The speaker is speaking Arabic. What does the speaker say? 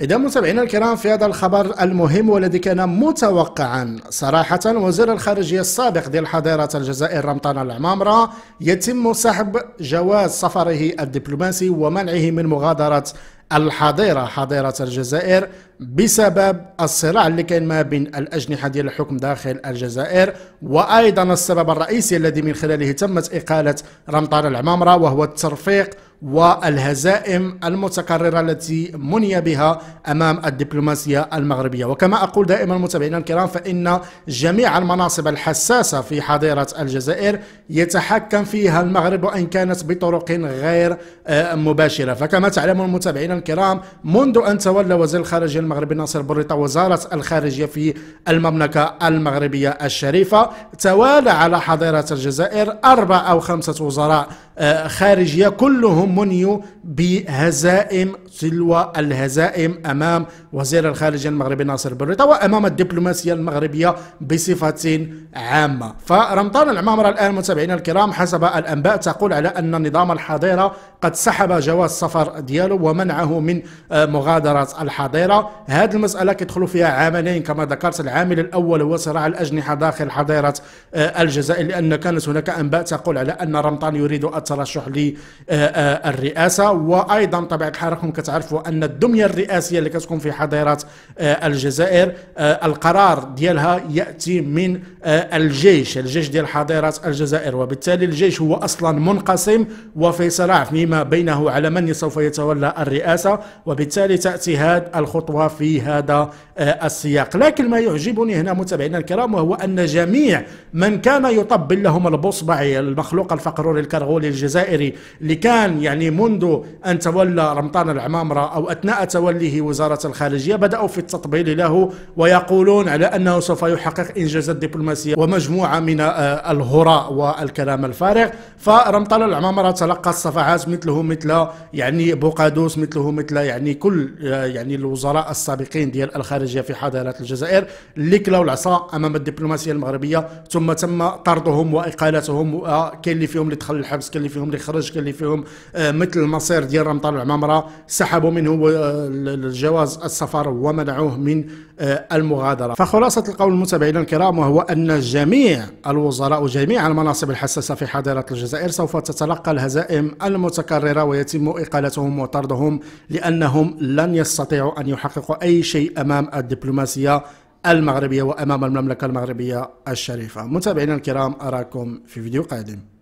إذا متابعينا الكرام في هذا الخبر المهم والذي كان متوقعا صراحة وزير الخارجية السابق ديال حضيرة الجزائر رمضان العمامرة يتم سحب جواز سفره الدبلوماسي ومنعه من مغادرة الحضيرة حضيرة الجزائر بسبب الصراع اللي كان ما بين الأجنحة ديال الحكم داخل الجزائر وأيضا السبب الرئيسي الذي من خلاله تمت إقالة رمضان العمامرة وهو الترفيق والهزائم المتكررة التي مني بها أمام الدبلوماسية المغربية وكما أقول دائما متابعينا الكرام فإن جميع المناصب الحساسة في حظيرة الجزائر يتحكم فيها المغرب وإن كانت بطرق غير آه، مباشرة فكما تعلمون متابعينا الكرام منذ أن تولى وزير الخارجية المغربي ناصر بوريطة وزارة الخارجية في المملكة المغربية الشريفة توالى على حظيرة الجزائر أربع أو خمسة وزراء آه، خارجية كلهم منيوا بهزائم سلوى الهزائم أمام وزير الخارجية المغربي ناصر بريطة وأمام الدبلوماسية المغربية بصفة عامة فرمضان العمامرة الآن متابعينا الكرام حسب الأنباء تقول على أن النظام الحاضرة قد سحب جواز سفر ديالو ومنعه من آه، مغادرة الحاضرة هذه المسألة كيدخلوا فيها عاملين كما ذكرت العامل الأول هو صراع الأجنحة داخل حاضرة آه، الجزائر لأن كانت هناك أنباء تقول على أن رمضان يريد الترشح للرئاسة آه، وأيضا طبعا الحال كتعرفوا ان الدميه الرئاسيه اللي كتكون في حضيرات آه، الجزائر آه، القرار ديالها ياتي من آه، الجيش الجيش ديال حضيرات الجزائر وبالتالي الجيش هو اصلا منقسم وفي صراع فيما بينه على من سوف يتولى الرئاسه وبالتالي تاتي هذه الخطوه في هذا السياق لكن ما يعجبني هنا متابعينا الكرام وهو ان جميع من كان يطبل لهم البصبعي المخلوق الفقروري الكرغولي الجزائري اللي كان يعني منذ ان تولى رمضان العبد عمامرة أو أثناء توليه وزارة الخارجية بدأوا في التطبيل له ويقولون على أنه سوف يحقق إنجازات دبلوماسية ومجموعة من آه، الهراء والكلام الفارغ فرمطلة العمامرة تلقى الصفحات مثله مثل يعني بوقادوس مثله مثل يعني كل آه، يعني الوزراء السابقين ديال الخارجية في حضارة الجزائر اللي كلاو العصا أمام الدبلوماسية المغربية ثم تم طردهم وإقالتهم وكاين آه، اللي فيهم اللي دخل الحبس كاين اللي فيهم اللي خرج كاين اللي فيهم مثل المصير ديال رمطان العمامرة سحبوا منه الجواز السفر ومنعوه من آه، المغادرة فخلاصة القول متابعينا الكرام وهو أن جميع الوزراء وجميع المناصب الحساسة في حاضرة الجزائر سوف تتلقى الهزائم المتكررة ويتم إقالتهم وطردهم لأنهم لن يستطيعوا أن يحققوا أي شيء أمام الدبلوماسية المغربية وأمام المملكة المغربية الشريفة متابعينا الكرام أراكم في فيديو قادم